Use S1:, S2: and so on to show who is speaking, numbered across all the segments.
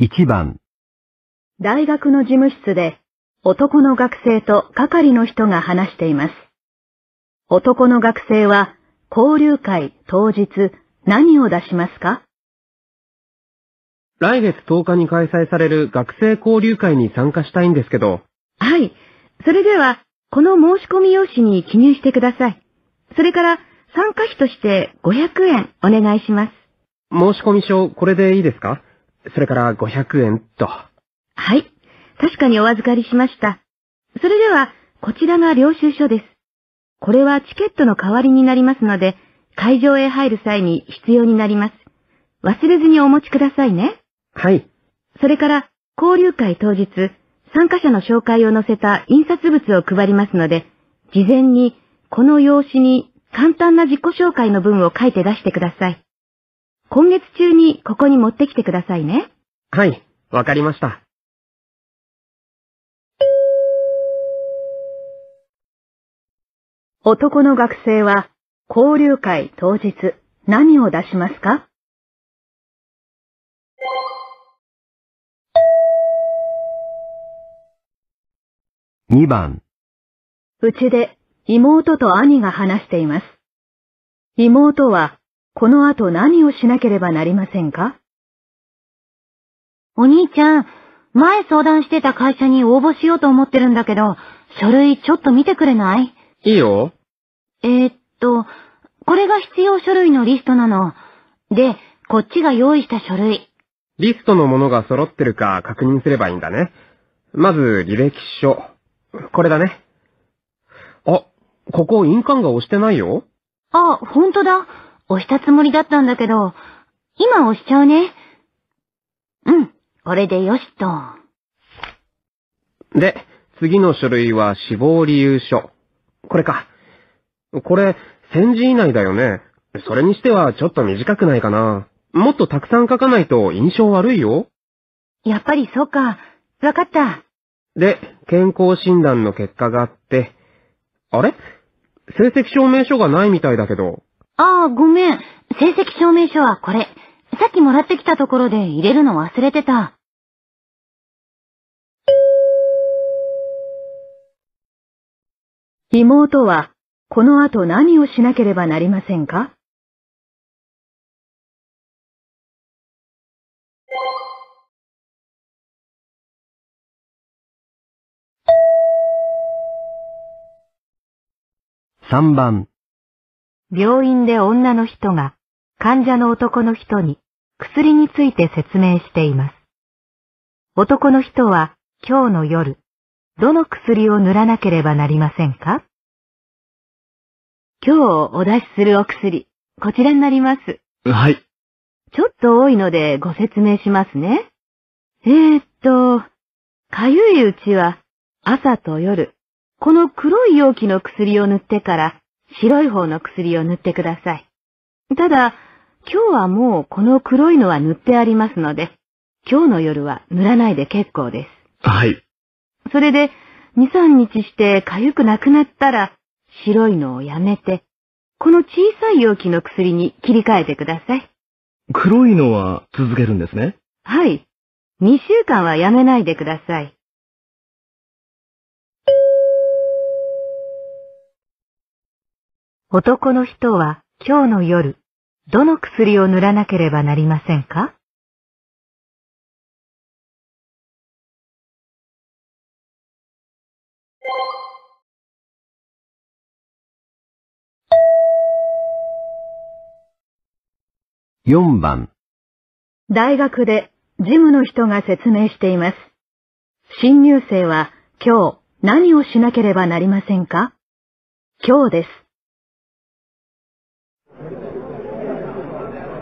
S1: 1番。大学の事務室で、
S2: 男の学生と係の人が話しています。男の学生は、交流会当日、何を出しますか
S3: 来月10日に開催される学生交流会に参加したいんですけど。
S2: はい。それでは、この申し込み用紙に記入してください。それから、参加費として
S3: 500円お願いします。申し込み書、これでいいですかそれから500円と。
S2: はい。確かにお預かりしました。それでは、こちらが領収書です。これはチケットの代わりになりますので、会場へ入る際に必要になります。忘れずにお持ちくださいね。はい。それから、交流会当日、参加者の紹介を載せた印刷物を配りますので、事前にこの用紙に簡単な自己紹介の文を書いて出してください。今月中にここに持
S1: ってきてくださいね。はい、わかりました。男の学生は交流会当日何を出しますか2番うちで妹と兄が話していま
S2: す。妹はこの後何をしなければなりませんかお兄ちゃん、前相談してた会社に応募しようと思ってるんだけど、書類ちょっと見てくれないいいよ。えー、っと、これが必要書類のリストなの。で、こっちが用意した書
S3: 類。リストのものが揃ってるか確認すればいいんだね。まず、履歴書。これだね。あ、ここ印鑑が押してないよ。
S2: あ、ほんとだ。押したつもりだったんだけど、今押しちゃうね。うん、これでよしと。
S3: で、次の書類は死亡理由書。これか。これ、1000字以内だよね。それにしてはちょっと短くないかな。もっとたくさん書かないと印象悪いよ。やっぱりそうか。わかった。で、健康診断の結果があって、あれ成績証明書がないみたいだけど、
S2: ああ、ごめん。成績証明書はこれ。さっきもらってきたと
S1: ころで入れるの忘れてた。妹はこの後何をしなければなりませんか
S4: 3番
S2: 病院で女の人が患者の男の人に薬について説明しています。男の人は今日の夜、どの薬を塗らなければなりませんか今日お出しするお薬、こちらになります。はい。ちょっと多いのでご説明しますね。えー、っと、かゆいうちは朝と夜、この黒い容器の薬を塗ってから白い方の薬を塗ってください。ただ、今日はもうこの黒いのは塗ってありますので、今日の夜は塗らないで結構です。はい。それで、2、3日して痒くなくなったら、白いのをやめて、この小さい容器の薬に切り替えてください。
S5: 黒いのは続け
S1: るんですねはい。2週間はやめないでください。男の人は今日の夜、どの薬を塗らなければなりませんか4番
S2: 大学で事務の人が説明しています。新入生は今日何をしなければなりませんか今日です。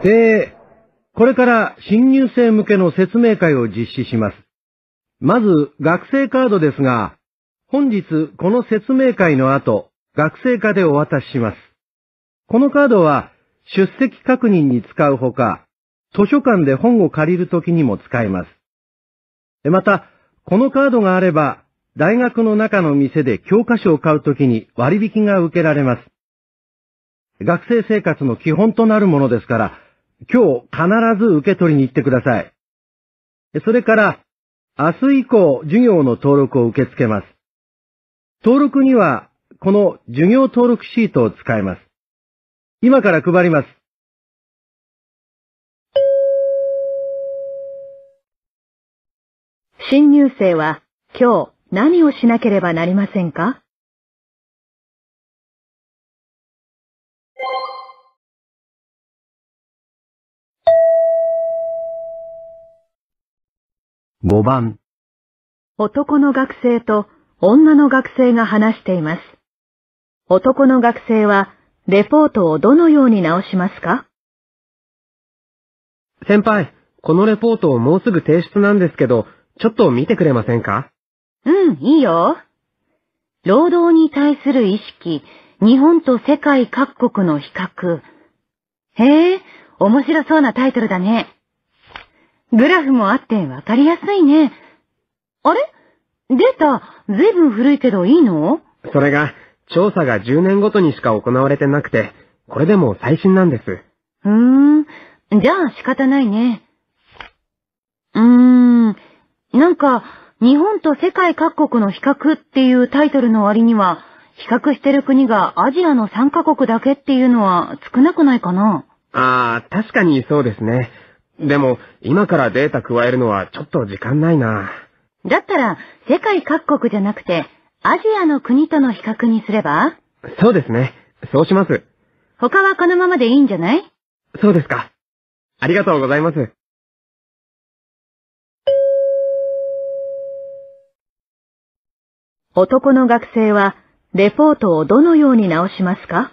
S1: で、これから
S5: 新入生向けの説明会を実施します。まず、学生カードですが、本日この説明会の後、学生課でお渡しします。このカードは、出席確認に使うほか、図書館で本を借りるときにも使えます。また、このカードがあれば、大学の中の店で教科書を買うときに割引が受けられます。学生生活の基本となるものですから、今日必ず受け取りに行ってください。それから、明日以降、授業の登録を受け付け
S1: ます。登録には、この授業登録シートを使います。今から配ります。新入生は今日何をしなければなりませんか5番男の学生と
S2: 女の学生が話しています。男の学生はレポートをどのように直しますか
S3: 先輩、このレポートをもうすぐ提出なんですけど、ちょっと見てくれませんか
S2: うん、いいよ。労働に対する意識、日本と世界各国の比較。へえ、面白そうなタイトルだね。グラフもあってわかりやすいね。あれデータ、ずいぶん古いけどいいの
S3: それが、調査が10年ごとにしか行われてなくて、これでも最新なんです。
S2: うーん、じゃあ仕方ないね。うーん、なんか、日本と世界各国の比較っていうタイトルの割には、比較してる国がアジアの3カ国だけっていうのは少なくないかな
S3: ああ、確かにそうですね。でも、今からデータ加えるのはちょっと時間ないな。
S2: だったら、世界各国じゃなくて、アジアの国との比較にすれば
S3: そうですね。そうします。
S1: 他はこのままでいいんじゃない
S3: そうですか。ありがとうございます。
S1: 男の学生は、レポートをどのように直しますか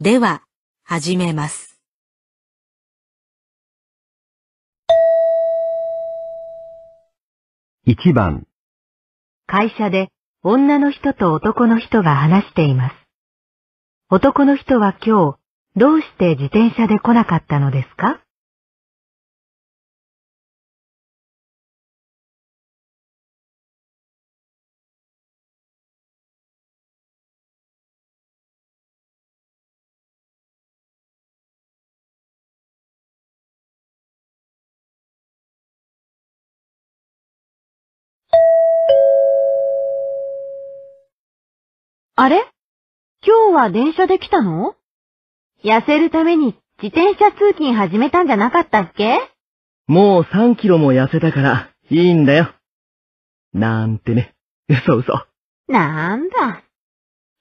S6: では、始めま
S1: す。1番会社で女の人と男の人が話しています。男の人は今日、どうして自転車で来なかったのですかあれ今日は電車で来たの痩せるために
S2: 自転車通勤始めたんじゃなかったっけ
S5: もう3キロも痩せたからいいんだよ。なんてね。嘘嘘。
S2: なんだ。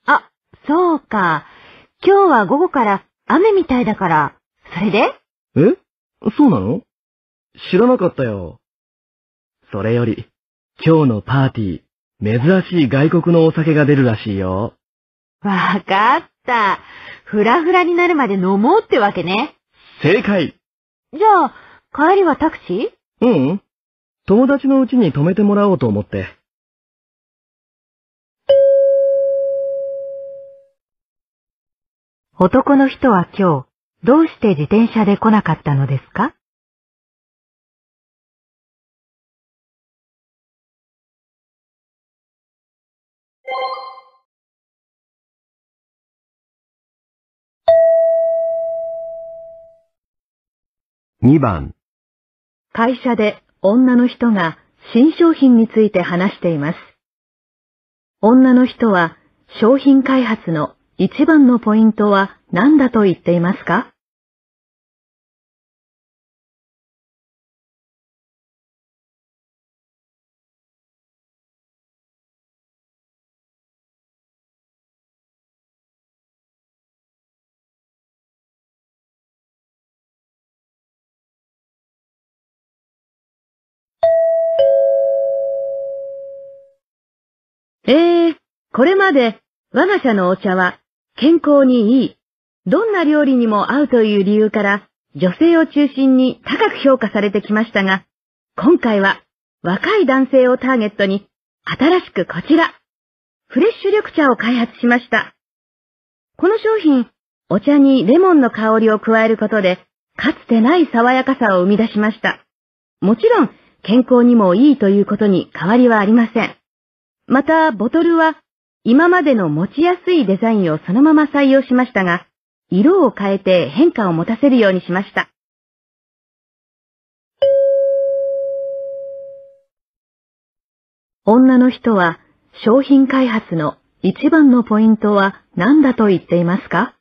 S2: あ、そうか。今日は午後から雨みたいだから、それでえそうなの知らなかった
S5: よ。それより、今日のパーティー、珍しい外国のお酒が出るらしいよ。
S2: わかった。ふらふらになるまで飲もうってわけ
S1: ね。正解。じゃあ、帰りはタクシーうん。友達のうちに泊めてもらおうと思って。男の人は今日、どうして自転車で来なかったのですか2番会社で女の
S2: 人が新商品について話しています。女の人は
S1: 商品開発の一番のポイントは何だと言っていますかええー、これま
S2: で我が社のお茶は健康にいい、どんな料理にも合うという理由から女性を中心に高く評価されてきましたが、今回は若い男性をターゲットに新しくこちら、フレッシュ緑茶を開発しました。この商品、お茶にレモンの香りを加えることで、かつてない爽やかさを生み出しました。もちろん、健康にもいいということに変わりはありません。また、ボトルは今までの持ちやすいデザインをそのまま採用しましたが、色を変えて変化を持
S1: たせるようにしました。女の人は商品開発の一番のポイントは何だと言っていますか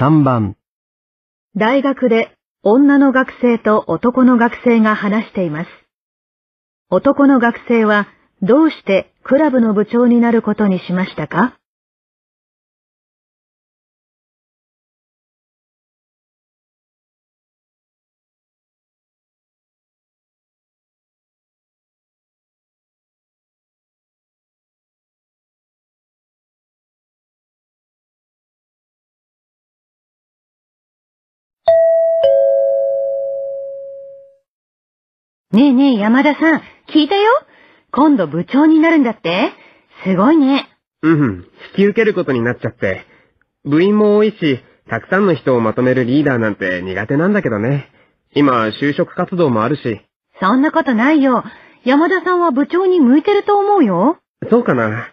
S1: 3番。大学で女の学生と男の学生が話しています。男の学生はどうしてクラブの部長になることにしましたかねえねえ山田さん、聞いたよ今度部長になるんだってすご
S3: いね。うん、引き受けることになっちゃって。部員も多いし、たくさんの人をまとめるリーダーなんて苦手なんだけどね。今、就職活動もあるし。そんなことないよ。山田さんは
S2: 部長に向いてると思うよ。
S3: そうかな。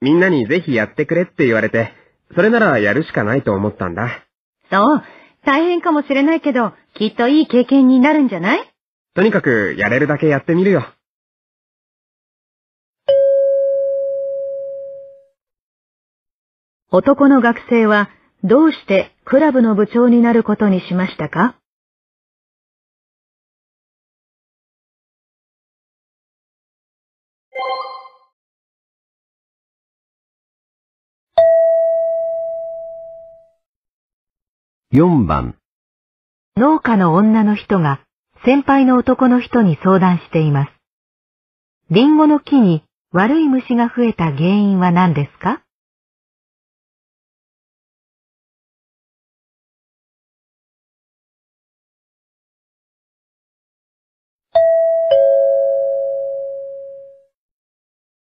S3: みんなにぜひやってくれって言われて、それならやるしかないと思ったんだ。
S2: そう。大変かもしれないけど、きっといい経験になるんじゃない
S3: とにかくやれるだけやってみるよ。
S1: 男の学生はどうしてクラブの部長になることにしましたか4番農家の女の人が先輩の男の人に相談しています。リンゴの木に悪い虫が増えた原因は何ですか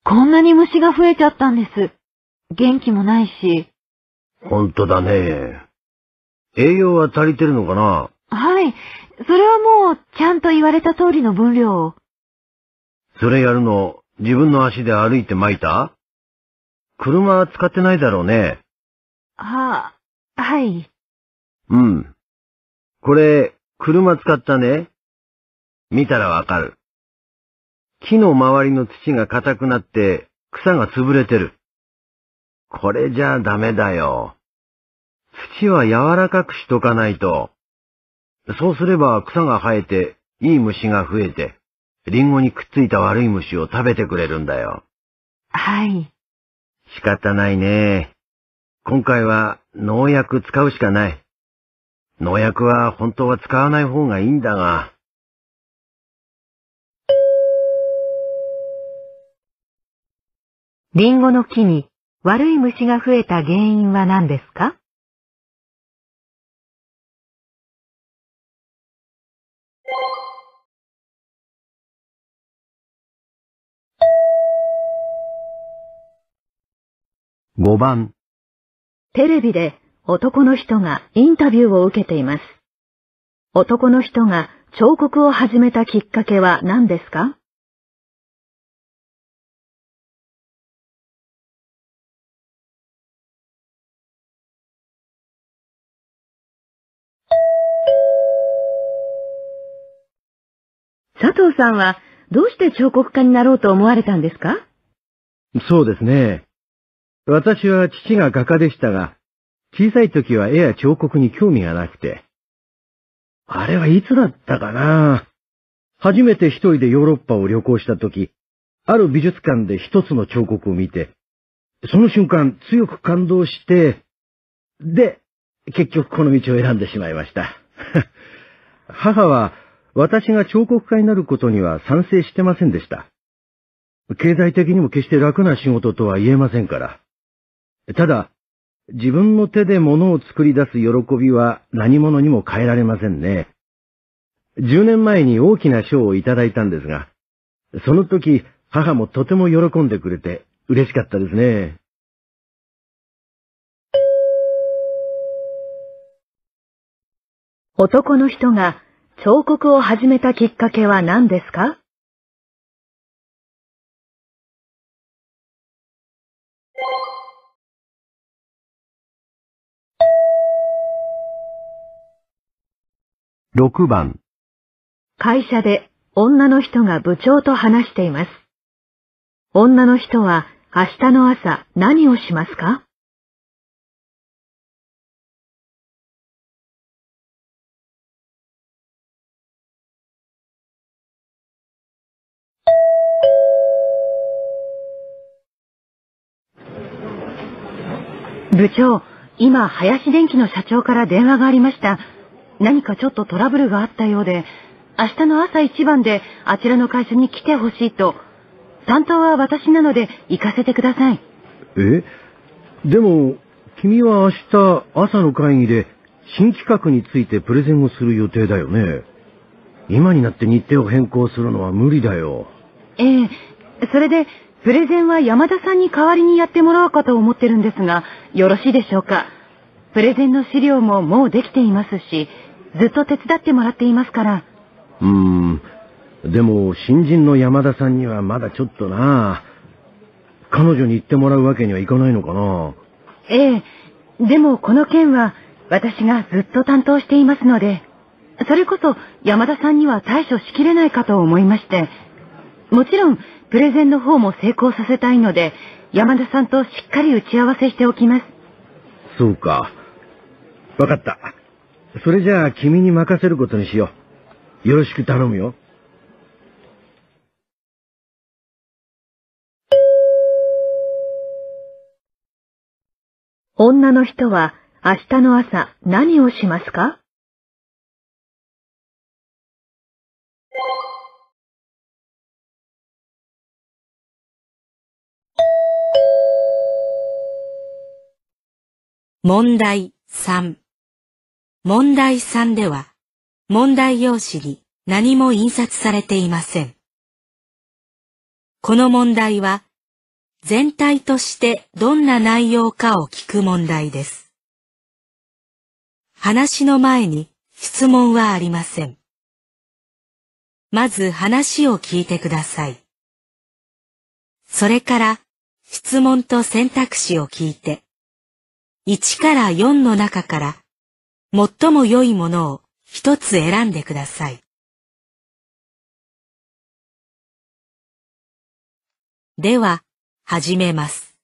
S1: こんなに虫が増えちゃったんです。元気もないし。ほんとだね。
S5: 栄養は足りてるのかな
S2: はい。それはもう、ちゃんと言われた通りの分量を。
S5: それやるの、自分の足で歩いてまいた
S1: 車使ってないだろうね。はあ、はい。うん。これ、車使ったね。見
S5: たらわかる。木の周りの土が硬くなって草が潰れてる。これじゃダメだよ。土は柔らかくしとかないと。そうすれば草が生えて、いい虫が増えて、リンゴにくっついた悪い虫を食べてくれるんだよ。
S2: はい。
S5: 仕方ないね。今回は農薬使うしかな
S1: い。農薬は本当は使わない方がいいんだが。リンゴの木に悪い虫が増えた原因は何ですか5番テレビで男の人がインタビューを受けています。男の人が彫刻を始めたきっかけは何ですか
S2: 佐藤さんはどうして彫刻家になろうと思われたんですか
S1: そうです
S5: ね。私は父が画家でしたが、小さい時は絵や彫刻に興味がなくて。あれはいつだったかな初めて一人でヨーロッパを旅行した時、ある美術館で一つの彫刻を見て、その瞬間強く感動して、で、結局この道を選んでしまいました。母は私が彫刻家になることには賛成してませんでした。経済的にも決して楽な仕事とは言えませんから。ただ、自分の手で物を作り出す喜びは何者にも変えられませんね。10年前に大きな賞をいただいたんですが、その時母もとても喜んでくれて嬉しかっ
S1: たですね。男の人が彫刻を始めたきっかけは何ですか6番会社で女の人が部長と話しています。女の人は明日の朝何をしますか部長、今、林電機の社長から
S2: 電話がありました。何かちょっとトラブルがあったようで、明日の朝一番であちらの会社に来てほしいと、担当は私なので行かせてください。
S5: えでも、君は明日朝の会議で新企画についてプレゼンをする予定だよね。今になって日程を変更するのは無理だよ。
S2: ええ。それで、プレゼンは山田さんに代わりにやってもらおうかと思ってるんですが、よろしいでしょうか。プレゼンの資料ももうできていますし、ずっと手伝ってもらっていますから。
S3: うーん。
S5: でも、新人の山田さんにはまだちょっとな彼女に行ってもらうわけにはいかないのかな
S2: ええ。でも、この件は、私がずっと担当していますので、それこそ山田さんには対処しきれないかと思いまして、もちろん、プレゼンの方も成功させたいので、山田さんとしっかり打ち合わせしておきます。
S5: そうか。わかった。それじゃあ君に任せることにしよう。よろしく頼むよ。
S1: 女の人は明日の朝何をしますか
S6: 問題3問題3では、問題用紙に何も印刷されていません。この問題は、全体としてどんな内容かを聞く問題です。話の前に質問はありません。まず話を聞いてください。それから質問と選択肢を聞いて、1から4の中から最も良いものを一つ選んでください。
S1: では、始めます。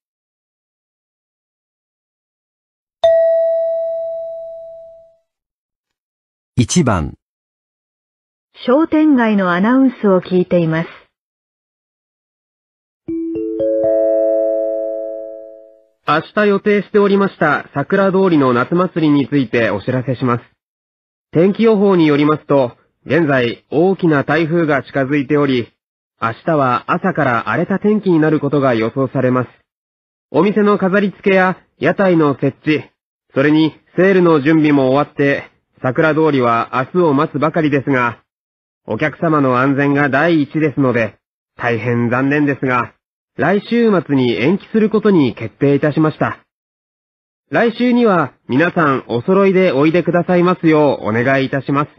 S1: 1番商店街のアナウンスを聞いています。
S3: 明日予定しておりました桜通りの夏祭りについてお知らせします。天気予報によりますと、現在大きな台風が近づいており、明日は朝から荒れた天気になることが予想されます。お店の飾り付けや屋台の設置、それにセールの準備も終わって、桜通りは明日を待つばかりですが、お客様の安全が第一ですので、大変残念ですが、来週末に延期することに決定いたしました。来週には皆さんお揃いでおいでくださいますようお願いいたします。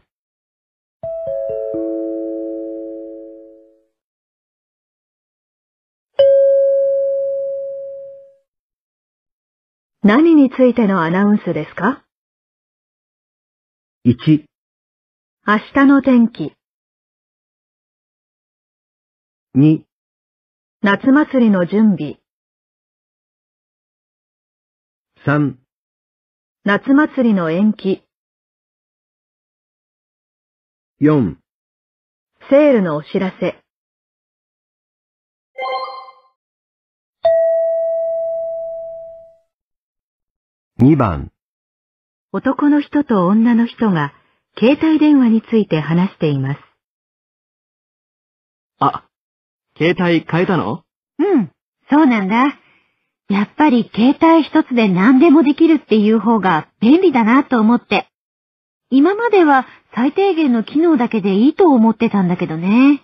S1: 何についてのアナウンスですか ?1 明日の天気2夏祭りの準備。三、夏祭りの延期。四、セールのお知らせ。二番男の
S2: 人と女の人が携帯電話について話しています。
S5: 携帯変えたの
S2: うん、そうなんだ。やっぱり携帯一つで何でもできるっていう方が便利だなと思って。今までは最低限の機能だけでいいと思ってたんだけどね。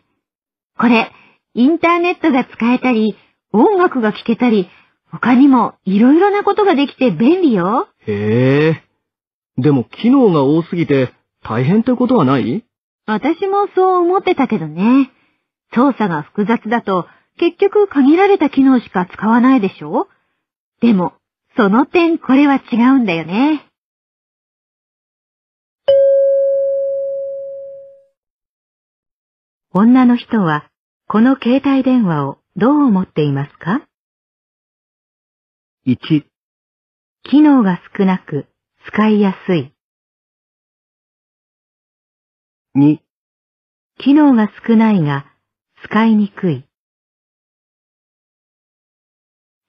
S2: これ、インターネットが使えたり、音楽が聴けたり、他にも色々なことができて便利よ。
S5: へえ。でも機能が多すぎて大変ってことはない
S2: 私もそう思ってたけどね。操作が複雑だと結局限られた機能しか使わないでし
S1: ょでも、その点これは違うんだよね。女の人はこの携帯電話をどう思っていますか ?1 機能が少なく使いやすい2機能が少ないが使いにくい。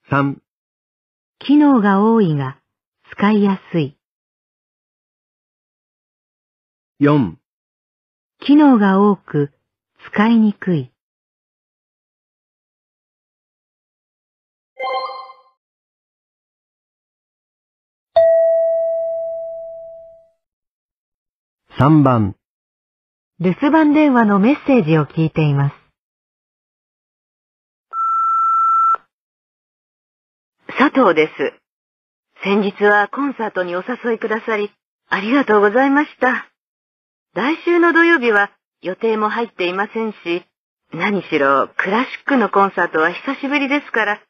S1: 3機能が多いが使いやすい。4機能が多く使いにくい。3番留守番電話のメッセージを聞いています。佐藤です。先日はコンサートにお誘いくださり、
S2: ありがとうございました。来週の土曜日は予定も入っていませんし、何しろクラシックのコンサートは久しぶりですから、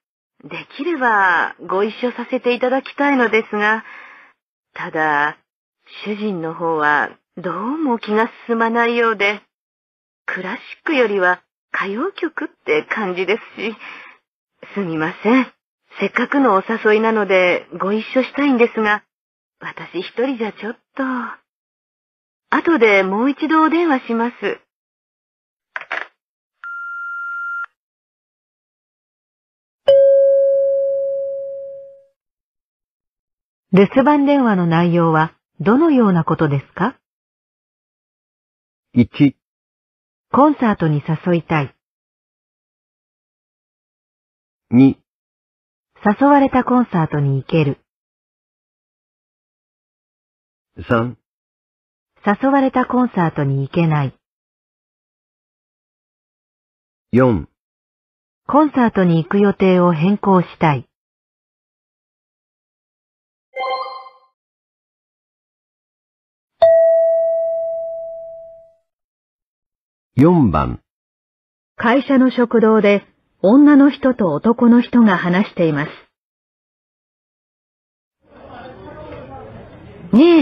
S2: できればご一緒させていただきたいのですが、ただ、主人の方はどうも気が進まないようで、クラシックよりは歌謡曲って感じですし、すみません。せっかくのお誘いなのでご一緒したいんですが、私一人じゃちょっ
S1: と。後でもう一度お電話します。留守番電話の内容はどのようなことですか ?1 コンサートに誘いたい。2誘われたコンサートに行ける。3誘われたコンサートに行けない。4コンサートに行く予定を変更したい。4番
S2: 会社の食堂で女の人と男の人が話しています。ねえ、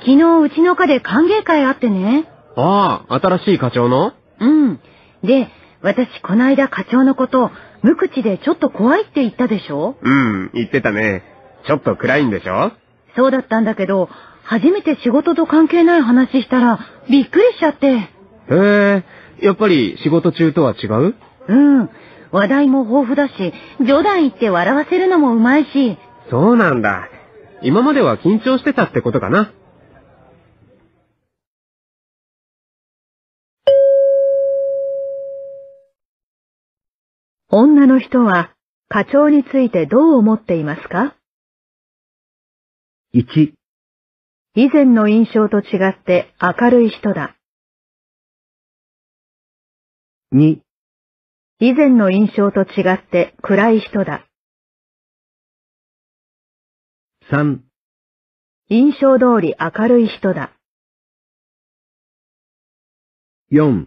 S2: 昨日うちの課で歓迎会あってね。
S3: ああ、新しい課長のう
S2: ん。で、私こないだ課長のこと、無口でちょっと怖いって言ったでしょ
S3: うん、言ってたね。ちょっと暗いんでしょ
S2: そうだったんだけど、初めて仕事と関係ない話したら、びっくりしちゃって。へ
S3: え、やっぱり仕事中とは違う
S2: うん。話題も豊富だし、冗談言って笑わ
S1: せるのもうまいし。
S3: そうなんだ。今までは緊張してたってことかな。
S1: 女の人は課長についてどう思っていますか ?1 以前の印象と違って明るい人だ。2以前の印象と違って暗い人だ。3印象通り明るい人だ。4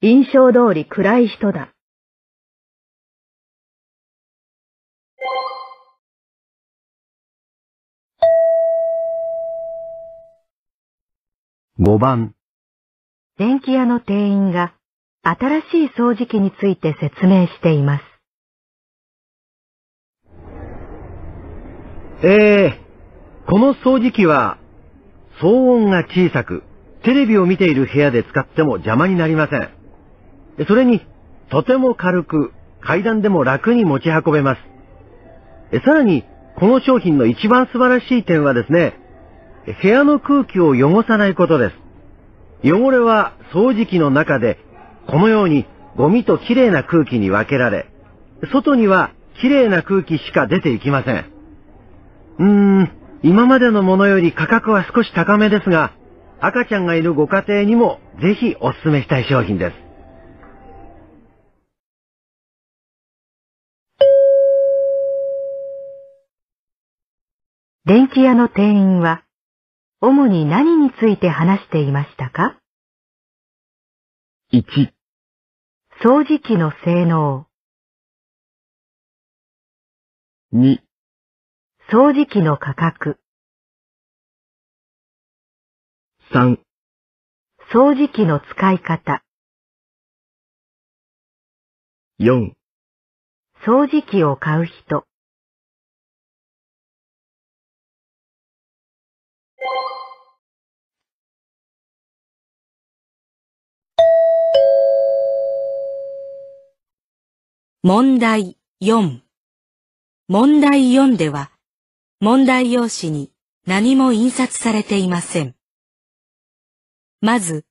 S1: 印象通り暗い人だ。5番電気屋の店員が新しい掃除機について説明しています。
S5: えー、この掃除機は騒音が小さく、テレビを見ている部屋で使っても邪魔になりません。それに、とても軽く、階段でも楽に持ち運べます。さらに、この商品の一番素晴らしい点はですね、部屋の空気を汚さないことです。汚れは掃除機の中でこのようにゴミときれいな空気に分けられ、外にはきれいな空気しか出ていきません。うーん、今までのものより価格は少し高めですが、赤ちゃんがいるご家庭にもぜひおすすめしたい商品です。
S1: 電気屋の店員は、主に何について話していましたか1掃除機の性能2掃除機の価格3掃除機の使い方4掃除機を買う人
S6: 問題4問題4では問題用紙に何も印刷されていません。まず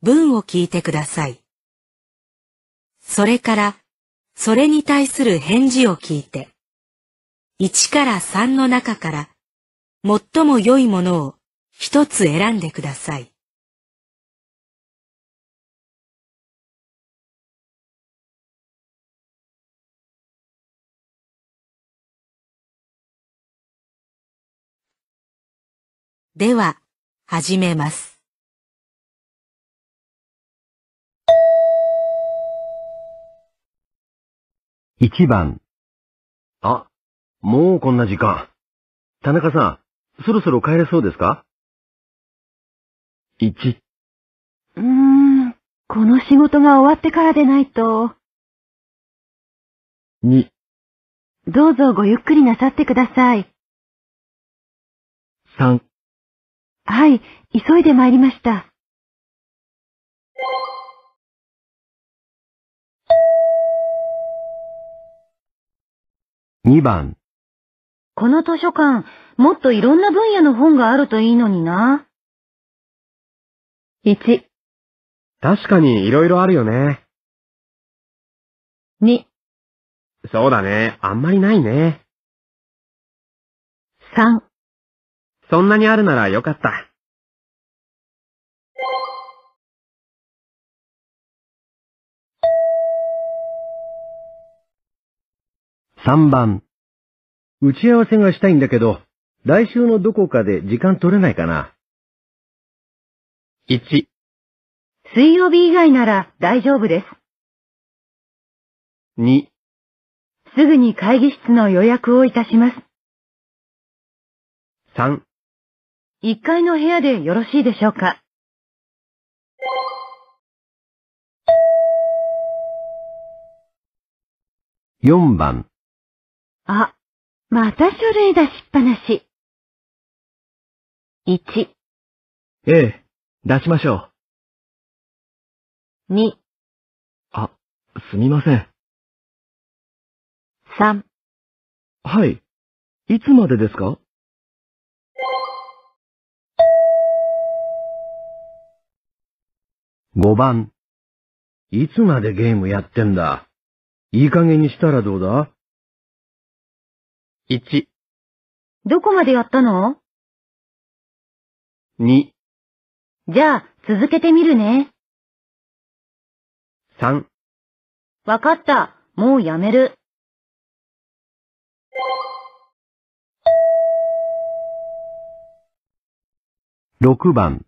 S6: 文を聞いてください。それからそれに対する返事を聞いて1から3の中から最も良いものを
S1: 一つ選んでください。では、始めます。1番。あ、もうこんな時間。田中さん、そろそろ帰れそうですか ?1。うーん、この仕事が終わってからでないと。2。どうぞごゆっくりなさってください。3。はい、急いで参りました。2番。この図書館、もっといろんな分野の本があるといいのにな。1。確かにいろいろあるよね。2。そうだね、あんまりないね。3。そんなにあるならよかった。3番。
S5: 打ち合わせがしたいんだけど、来週のどこかで時間取れないかな。
S1: 1。水曜日以外なら大丈夫です。2。すぐに会議室の予約をいたします。3。1階の部屋でよろしいでしょうか4番あ、また書類出しっぱなし。1ええ、出しましょう。2あ、すみません。3はい、いつまでですか5番。いつまでゲームやってんだいい加減にしたらどうだ ?1。どこまでやったの ?2。じゃあ、続けてみるね。3。わかった。もうやめる。6番。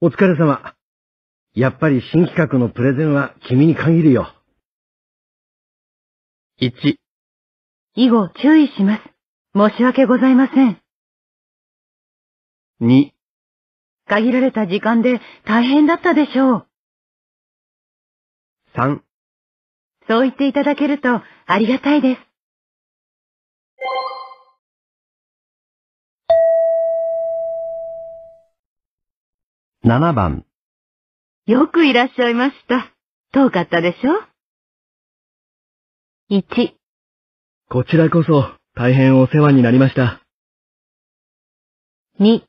S1: お疲れ様。やっぱり新企画のプレゼンは君に限るよ。1。以後注意します。申し訳ございません。2。限られた時間で大変だったでしょう。3。そう言っていただけるとありがたいです。7番よくいらっしゃいました。遠かったでしょ ?1 こちらこそ大変お世話になりました。2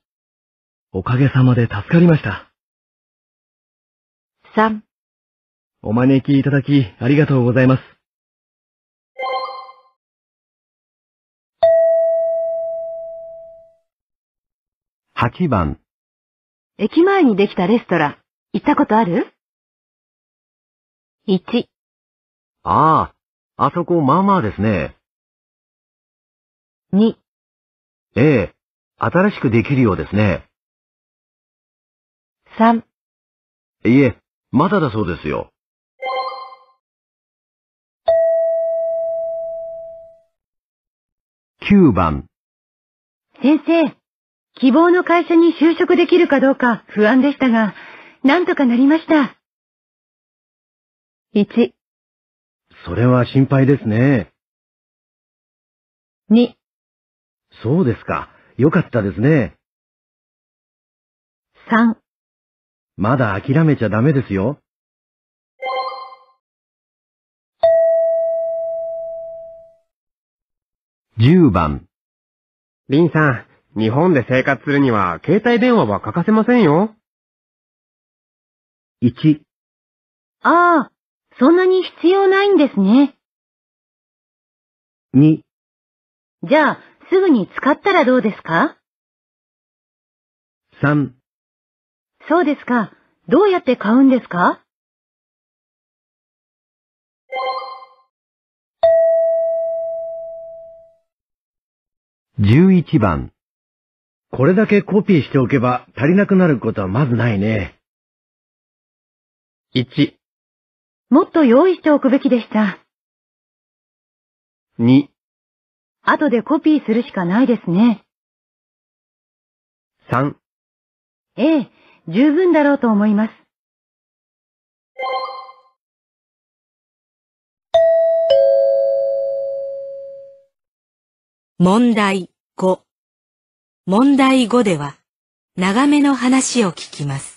S1: おかげさまで助かりました。3お招きいただきありがとうございます。8番駅前にできたレストラン。行ったことある ?1。ああ、あそこまあまあですね。2。ええ、新しくできるようですね。3。いえ、まだだそうですよ。9番。先生、希望の会社に就職できるかどうか不安でしたが、なんとかなりました。1。それは心配ですね。2。そうですか。よかったですね。3。まだ諦めちゃダメですよ。10番。リンさん、日本で生活するには携帯電話は欠かせませんよ。1ああ、そんなに必要ないんですね。2じゃあ、すぐに使ったらどうですか ?3 そうですか。どうやって買うんですか11番これだけコピーしておけば足りなくなることはまずないね。1、もっと用意しておくべきでした。2、後でコピーするしかないですね。3、ええ、十分だろうと思います。
S6: 問題5問題5では長めの話を聞きます。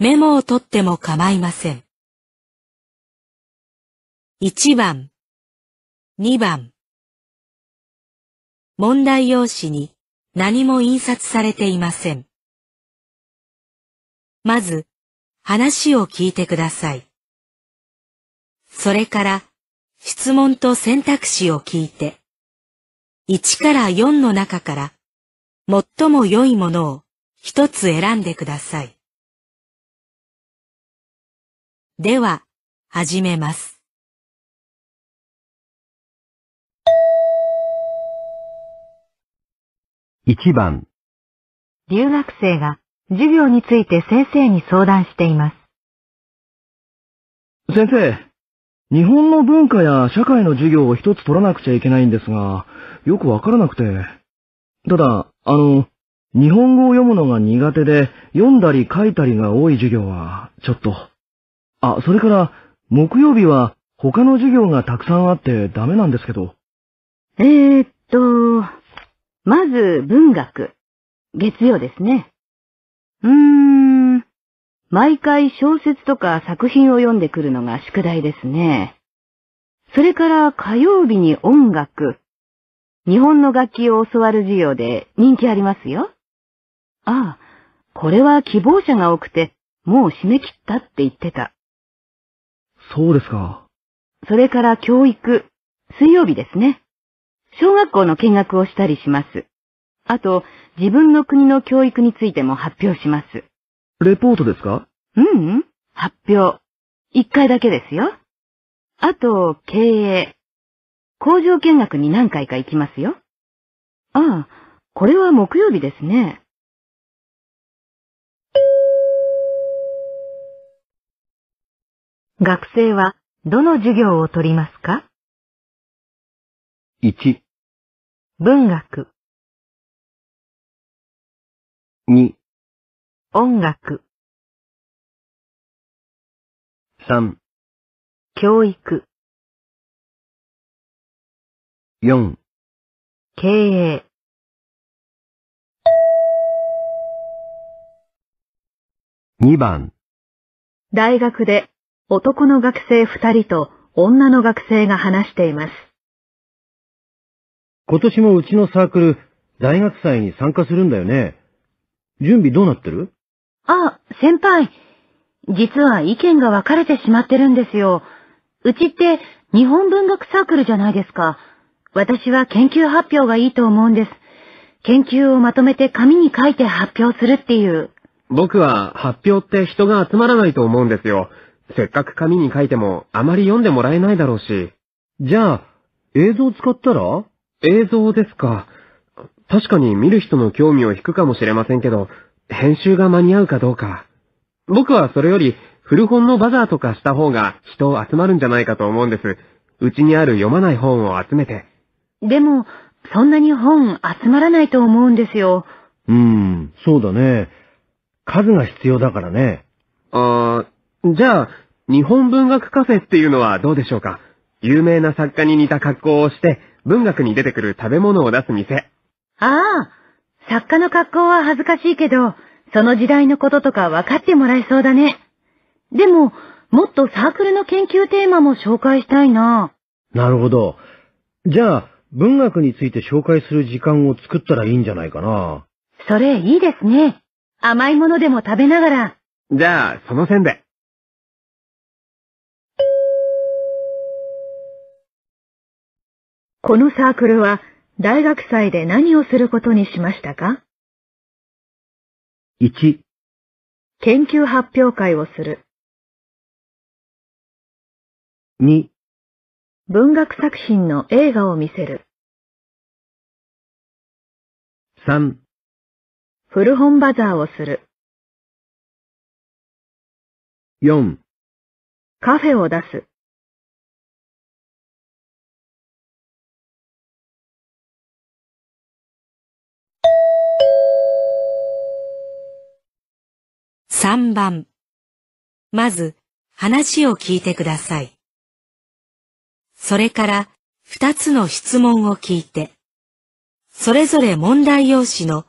S6: メモを取っても構いません。
S1: 1番、2番。
S6: 問題用紙に何も印刷されていません。まず、話を聞いてください。それから、質問と選択肢を聞いて、1から4の中から、最も良いものを
S1: 一つ選んでください。では、始めます。1番留学生が授業について先生に相談していま
S5: す。先生、日本の文化や社会の授業を一つ取らなくちゃいけないんですが、よくわからなくて。ただ、あの、日本語を読むのが苦手で、読んだり書いたりが多い授業は、ちょっと。あ、それから、木曜日は他の授業がたくさんあってダメなんですけど。
S2: えー、っと、まず文学。月曜ですね。うーん。毎回小説とか作品を読んでくるのが宿題ですね。それから火曜日に音楽。日本の楽器を教わる授業で人気ありますよ。ああ、これは希望者が多くて、もう締め切ったって言ってた。
S5: そうですか。
S2: それから教育、水曜日ですね。小学校の見学をしたりします。あと、自分の国の教育についても発表します。レポートですかうん、うん、発表。一回だけですよ。あと、経営。工場見学に何回
S1: か行きますよ。ああ、これは木曜日ですね。学生はどの授業を取りますか ?1、文学。2、音楽。3、教育。4、経営。2番、大学で男の学生二人と女の学生が話しています。
S5: 今年もうちのサークル、大学祭に参加するんだよね。準
S2: 備どうなってるあ、先輩。実は意見が分かれてしまってるんですよ。うちって日本文学サークルじゃないですか。私は研究発表がいいと思うんです。研究をまとめて紙に書いて発表するっていう。
S3: 僕は発表って人が集まらないと思うんですよ。せっかく紙に書いてもあまり読んでもらえないだろうし。じゃあ、映像使ったら映像ですか。確かに見る人の興味を引くかもしれませんけど、編集が間に合うかどうか。僕はそれより古本のバザーとかした方が人集まるんじゃないかと思うんです。うちにある読まない本を集めて。で
S2: も、そんなに本集まらないと思うんですよ。
S3: うーん、そうだね。
S5: 数が必要だからね。
S3: あー、じゃあ、日本文学カフェっていうのはどうでしょうか有名な作家に似た格好をして、文学に出てくる食べ物を出す店。
S2: ああ、作家の格好は恥ずかしいけど、その時代のこととか分かってもらえそうだね。でも、もっとサークルの研究テーマも紹介したいな。なるほど。じゃあ、文
S5: 学について紹介する時間を作ったらいいんじゃないかな。
S2: それいいですね。
S1: 甘いものでも食べながら。じゃあ、その線で。このサークルは大学祭で何をすることにしましたか ?1 研究発表会をする2文学作品の映画を見せる3古本バザーをする4カフェを出す
S6: 3番。まず、話を聞いてください。それから、2つの質問を聞いて、それぞれ問題用紙の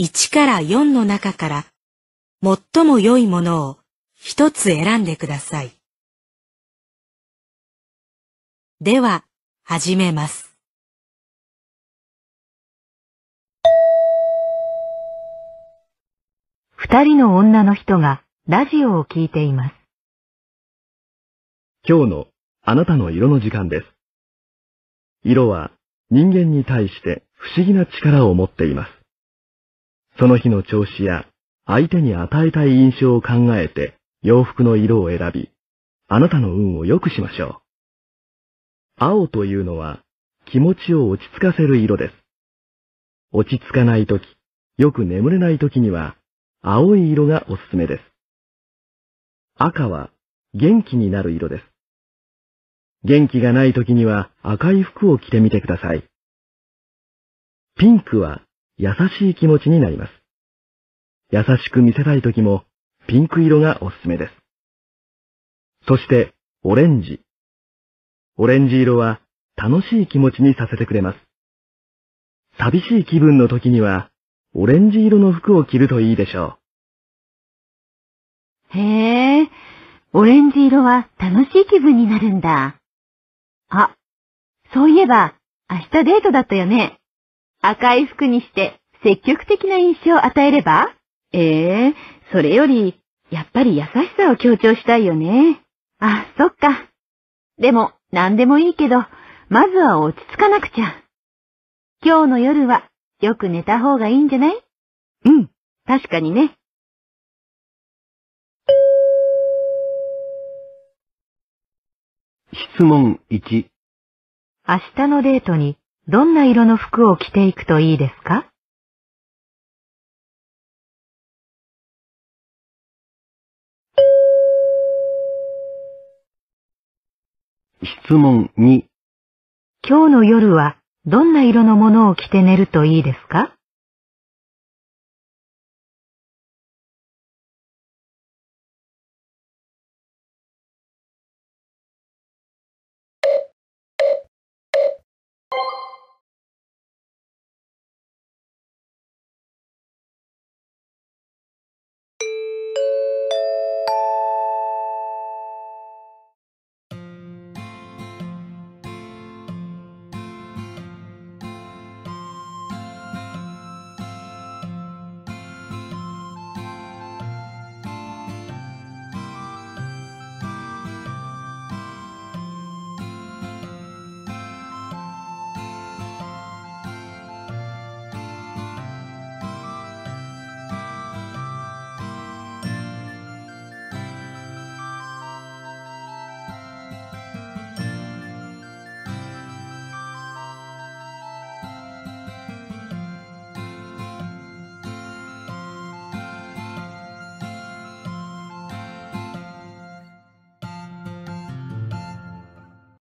S6: 1から4の中から、最も良いものを1つ選んでください。では、始めます。
S1: 二人の女の人がラジオを聞いています。
S5: 今日のあなたの色の時間です。色は人間に対して不思議な力を持っています。その日の調子や相手に与えたい印象を考えて洋服の色を選び、あなたの運を良くしましょう。青というのは気持ちを落ち着かせる色です。落ち着かない時、よく眠れない時には青い色がおすすめです。赤は元気になる
S1: 色です。元気がない時には赤い服を着てみてください。ピンクは優しい気持ちになります。優しく見せたい時もピンク色がおすすめです。そして
S5: オレンジ。オレンジ色は楽しい気持ちにさせてくれます。寂しい気分の時にはオレンジ色の服を着るといいで
S1: しょう。へえ、オレンジ色は楽しい気分になるんだ。あ、そういえば、明日デー
S2: トだったよね。赤い服にして積極的な印象を与えればええー、それより、やっぱり優しさを強調したいよね。あ、そっか。でも、何でもいいけど、まずは落ち着かなくちゃ。
S1: 今日の夜はよく寝た方がいいんじゃないうん、確かにね。質問1。明日のデートにどんな色の服を着ていくといいですか質問2。今日の夜はどんな色のものを着て寝るといいですか